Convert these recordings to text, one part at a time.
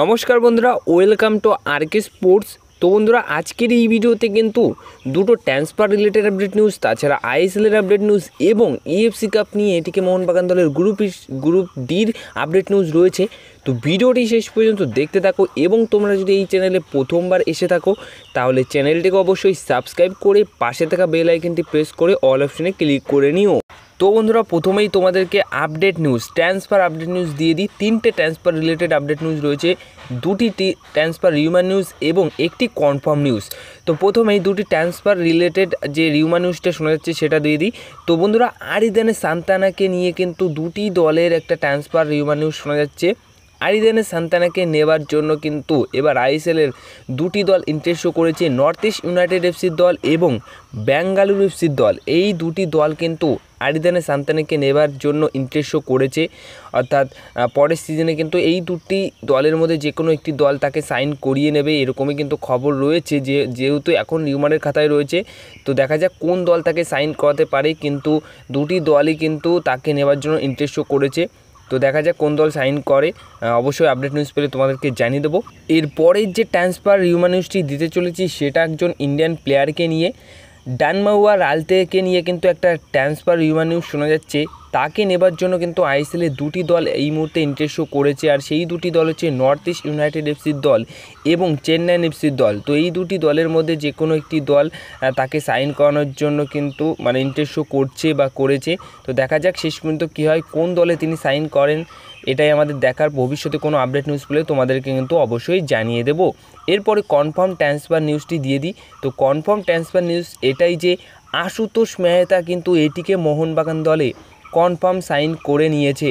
নমস্কার বন্ধুরা welcome to R K sports তো বন্ধুরা আজকের এই ভিডিওতে কিন্তু দুটো ট্রান্সফার রিলেটেড আপডেট নিউজ তাছাড়া আইএসএলের আপডেট নিউজ এবং ইএফসি e কাপ নিয়ে এটিকে মোহনবাগান দলের গ্রুপ গ্রুপ ডির আপডেট নিউজ রয়েছে তো ভিডিওটি শেষ পর্যন্ত দেখতে থাকো এবং তোমরা যদি এই চ্যানেলে প্রথমবার এসে থাকো তাহলে চ্যানেলটিকে অবশ্যই সাবস্ক্রাইব করে পাশে থাকা বেল আইকনটি প্রেস করে অল অপশনে ক্লিক করে নিও তো বন্ধুরা প্রথমেই তোমাদেরকে update news transfer update news দিয়ে দিই তিনটে ট্রান্সফার রিলেটেড আপডেট নিউজ রয়েছে দুটি ট্রান্সফার রিউমান নিউজ এবং একটি কনফার্ম নিউজ তো প্রথমেই দুটি ট্রান্সফার রিলেটেড যে রিউমান নিউজটা শোনা যাচ্ছে সেটা দিয়ে দিই তো বন্ধুরা আরিদানে সান্তানাকে নিয়ে কিন্তু দুটি দলের একটা ট্রান্সফার রিউমান নিউজ শোনা যাচ্ছে আরিদেনের সান্তানাকে নেবার জন্য কিন্তু এবার আইএসএলের দুটি দল ইন্টারেস্ট করেছে নর্থ ইস্ট ইউনাইটেড এফসির দল এবং বেঙ্গালুরু এফসির দল এই দুটি দল কিন্তু আরিদানে সান্তানাকে নেবার জন্য ইন্টারেস্ট করেছে অর্থাৎ পরের সিজনে কিন্তু এই দুটি দলের মধ্যে যে কোনো একটি দল তাকে সাইন করিয়ে নেবে এরকমই কিন্তু খবর রয়েছে যে যেহেতু এখন নিউমারের খাতায় রয়েছে তো দেখা যাক কোন দল তাকে সাইন করাতে পারে কিন্তু দুটি দলই কিন্তু তাকে নেবার জন্য ইন্টারেস্ট করেছে তো দেখা যাক কোন দল সাইন করে অবশ্যই আপডেট নিউজ পেলে তোমাদেরকে জানিয়ে দেবো এরপরের যে ট্রান্সফার হিউম্যান নিউজটি দিতে চলেছি সেটা একজন ইন্ডিয়ান প্লেয়ারকে নিয়ে ডানমাউয়া রালতেকে নিয়ে কিন্তু একটা ট্রান্সফার ইউয়া নিউজ শোনা যাচ্ছে তাকে নেবার জন্য কিন্তু আইএসএলে দুটি দল এই মুহূর্তে ইন্টারেস্ট শো করেছে আর সেই দুটি দল হচ্ছে নর্থ ইস্ট ইউনাইটেড এফসির দল এবং চেন্নাইন এফসির দল তো এই দুটি দলের মধ্যে যে কোনো একটি দল তাকে সাইন করানোর জন্য কিন্তু মানে ইন্টারেস্ট শো করছে বা করেছে তো দেখা যাক শেষ পর্যন্ত কী হয় কোন দলে তিনি সাইন করেন এটাই আমাদের দেখার ভবিষ্যতে কোনো আপডেট নিউজ পেলে তোমাদেরকে কিন্তু অবশ্যই জানিয়ে দেব এরপরে কনফার্ম ট্রান্সফার নিউজটি দিয়ে দিই তো কনফার্ম ট্রান্সফার নিউজ এটাই যে আশুতোষ মেহতা কিন্তু এটিকে মোহনবাগান দলে কনফার্ম সাইন করে নিয়েছে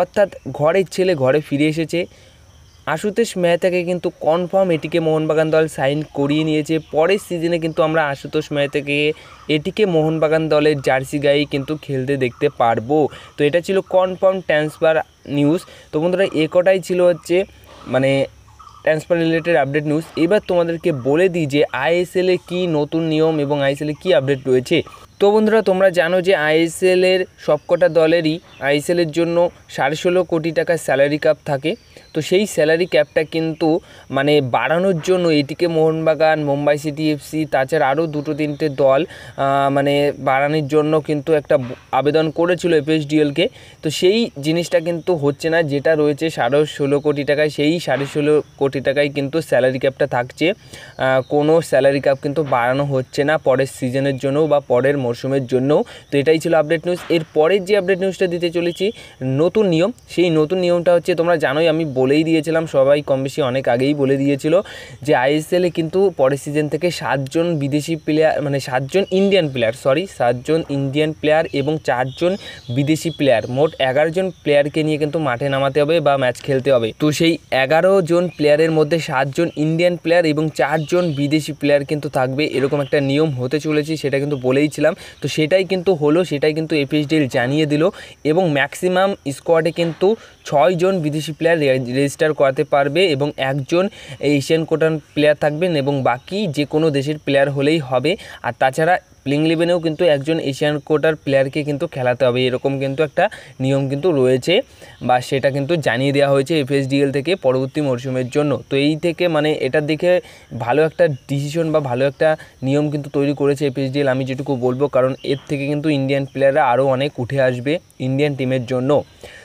অর্থাৎ ঘরের ছেলে ঘরে ফিরে এসেছে আশুতোষ মেহতাকে কিন্তু কনফার্ম এটিকে মোহনবাগান দল সাইন করিয়ে নিয়েছে পরের সিজনে কিন্তু আমরা আশুতোষ মেহতাকে এটিকে মোহনবাগান দলের জার্সি গায়ে কিন্তু খেলতে দেখতে পারবো তো এটা ছিল কনফার্ম ট্রান্সফার নিউজ তো বন্ধুরা একটাই ছিল হচ্ছে মানে ট্রান্সফার রিলেটেড আপডেট নিউজ এবার তোমাদেরকে বলে দিই যে আইএসএলে কী নতুন নিয়ম এবং আইএসএলে কী আপডেট রয়েছে তো বন্ধুরা তোমরা জানো যে আইএসএলের সবকটা দলেরই আইএসএলের জন্য সাড়ে ষোলো কোটি টাকা স্যালারি ক্যাপ থাকে তো সেই স্যালারি ক্যাপটা কিন্তু মানে বাড়ানোর জন্য এটিকে মোহনবাগান মুম্বাই সিটি এফসি তাছাড়া আরও দুটো তিনটে দল মানে বাড়ানোর জন্য কিন্তু একটা আবেদন করেছিল এফএসডিএলকে তো সেই জিনিসটা কিন্তু হচ্ছে না যেটা রয়েছে সাড়ে ষোলো কোটি টাকায় সেই সাড়ে ষোলো কোটি টাকায় কিন্তু স্যালারি ক্যাপটা থাকছে কোনো স্যালারি ক্যাপ কিন্তু বাড়ানো হচ্ছে না পরের সিজনের জন্য বা পরের মরশুমের জন্যও তো এটাই ছিল আপডেট নিউজ এর পরের যে আপডেট নিউজটা দিতে চলেছি নতুন নিয়ম সেই নতুন নিয়মটা হচ্ছে তোমরা জানোই আমি বলেই দিয়েছিলাম সবাই কম বেশি অনেক আগেই বলে দিয়েছিল যে আইএসএলে কিন্তু পরের সিজন থেকে সাতজন বিদেশি প্লেয়ার মানে সাতজন ইন্ডিয়ান প্লেয়ার সরি সাতজন ইন্ডিয়ান প্লেয়ার এবং চারজন বিদেশি প্লেয়ার মোট এগারোজন প্লেয়ারকে নিয়ে কিন্তু মাঠে নামাতে হবে বা ম্যাচ খেলতে হবে তো সেই এগারো জন প্লেয়ারের মধ্যে সাতজন ইন্ডিয়ান প্লেয়ার এবং চারজন বিদেশি প্লেয়ার কিন্তু থাকবে এরকম একটা নিয়ম হতে চলেছে সেটা কিন্তু বলেইছিলাম তো সেটাই কিন্তু হলো সেটাই কিন্তু এপিএসডিএল জানিয়ে দিল এবং ম্যাক্সিমাম স্কোয়াডে কিন্তু ছয়জন বিদেশি প্লেয়ার রেজিস্টার করাতে পারবে এবং একজন এশিয়ান কোটান প্লেয়ার থাকবেন এবং বাকি যে কোনো দেশের প্লেয়ার হলেই হবে আর তাছাড়া প্লেইং ইলেভেনেও কিন্তু একজন এশিয়ান কোটার প্লেয়ারকে কিন্তু খেলাতে হবে এরকম কিন্তু একটা নিয়ম কিন্তু রয়েছে বা সেটা কিন্তু জানিয়ে দেওয়া হয়েছে এফএসডিএল থেকে পরবর্তী মরশুমের জন্য তো এই থেকে মানে এটা দেখে ভালো একটা ডিসিশন বা ভালো একটা নিয়ম কিন্তু তৈরি করেছে এফএসডিএল আমি যেটুকু বলবো কারণ এর থেকে কিন্তু ইন্ডিয়ান প্লেয়াররা আরও অনেক উঠে আসবে ইন্ডিয়ান টিমের জন্য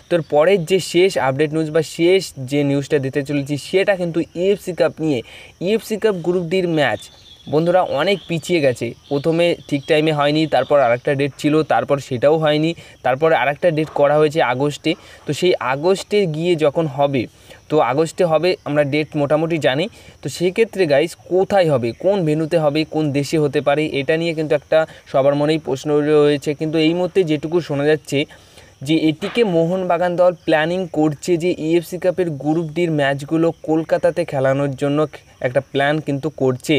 তোর পরের যে শেষ আপডেট নিউজ বা শেষ যে নিউজটা দিতে চলেছি সেটা কিন্তু ইএফসি e কাপ নিয়ে ইএফসি কাপ গ্রুপ ডির ম্যাচ বন্ধুরা অনেক পিছিয়ে গেছে প্রথমে ঠিক টাইমে হয়নি তারপর আরেকটা ডেট ছিল তারপর সেটাও হয়নি তারপর আরেকটা ডেট করা হয়েছে আগস্টে তো সেই আগস্টে গিয়ে যখন হবে তো আগস্টে হবে আমরা ডেট মোটামুটি জানি তো সেক্ষেত্রে গাইস কোথায় হবে কোন ভেনুতে হবে কোন দেশে হতে পারে এটা নিয়ে কিন্তু একটা সবার মনেই প্রশ্ন রয়েছে কিন্তু এই মুহূর্তে যেটুকু শোনা যাচ্ছে যে এটিকে মোহনবাগান দল প্ল্যানিং করছে যে ইএফসি কাপের গ্রুপ ডির ম্যাচগুলো কলকাতাতে খেলানোর জন্য একটা প্ল্যান কিন্তু করছে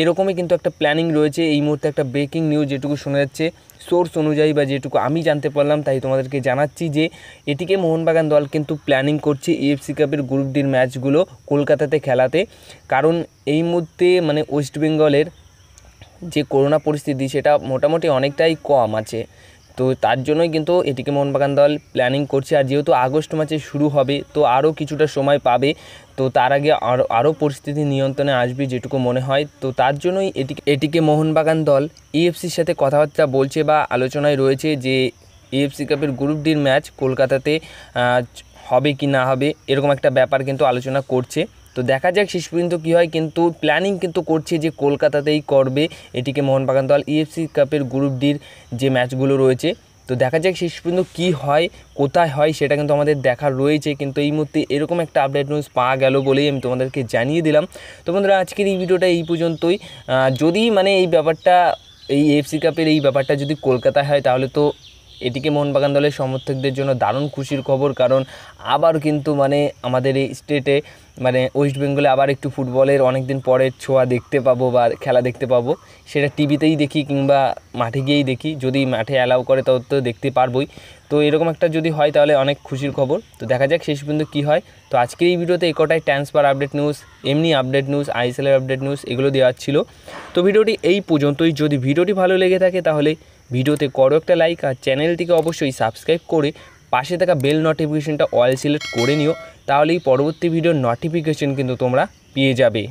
এরকমই কিন্তু একটা প্ল্যানিং রয়েছে এই মুহূর্তে একটা ব্রেকিং নিউজ যেটুকু শোনা যাচ্ছে সোর্স অনুযায়ী বা যেটুকু আমি জানতে পারলাম তাই তোমাদেরকে জানাচ্ছি যে এটিকে মোহনবাগান দল কিন্তু প্ল্যানিং করছে ইএফসি কাপের গ্রুপ ডির ম্যাচগুলো কলকাতাতে খেলাতে কারণ এই মুহূর্তে মানে ওয়েস্ট বেঙ্গলের যে করোনা পরিস্থিতি সেটা মোটামুটি অনেকটাই কম আছে তো তার জন্যই কিন্তু এটিকে মোহনবাগান দল প্ল্যানিং করছে আর যেহেতু আগস্ট মাসে শুরু হবে তো আরও কিছুটা সময় পাবে তো তার আগে আরও আরও পরিস্থিতি নিয়ন্ত্রণে আসবে যেটুকু মনে হয় তো তার জন্যই এটিকে এটিকে মোহনবাগান দল ইএফসির e সাথে কথাবার্তা বলছে বা আলোচনায় রয়েছে যে ইএফসি কাপের গ্রুপ ডির ম্যাচ কলকাতাতে হবে কি না হবে এরকম একটা ব্যাপার কিন্তু আলোচনা করছে তো দেখা যাক শেষ পর্যন্ত কী হয় কিন্তু প্ল্যানিং কিন্তু করছে যে কলকাতাতেই করবে এটিকে মোহনবাগান দল ইএফসি কাপের গ্রুপ ডির যে ম্যাচগুলো রয়েছে তো দেখা যাক শেষ পর্যন্ত কী হয় কোথায় হয় সেটা কিন্তু আমাদের দেখা রয়েছে কিন্তু এই মুহূর্তে এরকম একটা আপডেট নিউজ পাওয়া গেল বলেই আমি তোমাদেরকে জানিয়ে দিলাম তো বন্ধুরা আজকের এই ভিডিওটা এই পর্যন্তই যদি মানে এই ব্যাপারটা এই e এফসি কাপের এই ব্যাপারটা যদি কলকাতায় হয় তাহলে তো এটিকে মোহনবাগান দলের সমর্থকদের জন্য দারুণ খুশির খবর কারণ আবার কিন্তু মানে আমাদের এই স্টেটে মানে ওয়েস্ট বেঙ্গলে আবার একটু ফুটবলের অনেক দিন পরে ছোঁয়া দেখতে পাবো বা খেলা দেখতে পাবো সেটা টিভিতেই দেখি কিংবা মাঠে গিয়েই দেখি যদি মাঠে অ্যালাউ করে তত তো দেখতে পারবোই তো এরকম একটা যদি হয় তাহলে অনেক খুশির খবর তো দেখা যাক শেষ পর্যন্ত কী হয় তো আজকের এই ভিডিওতে একটাই ট্রান্সফার আপডেট নিউজ এমনি আপডেট নিউজ আইএসএলের আপডেট নিউজ এগুলো দেওয়া ছিল তো ভিডিওটি এই পর্যন্তই যদি ভিডিওটি ভালো লেগে থাকে তাহলে ভিডিওতে করো একটা লাইক আর চ্যানেলটিকে অবশ্যই সাবস্ক্রাইব করে পাশে থাকা বেল নোটিফিকেশনটা অল সিলেক্ট করে নিও তাহলেই পরবর্তী ভিডিওর নোটিফিকেশন কিন্তু তোমরা পেয়ে যাবে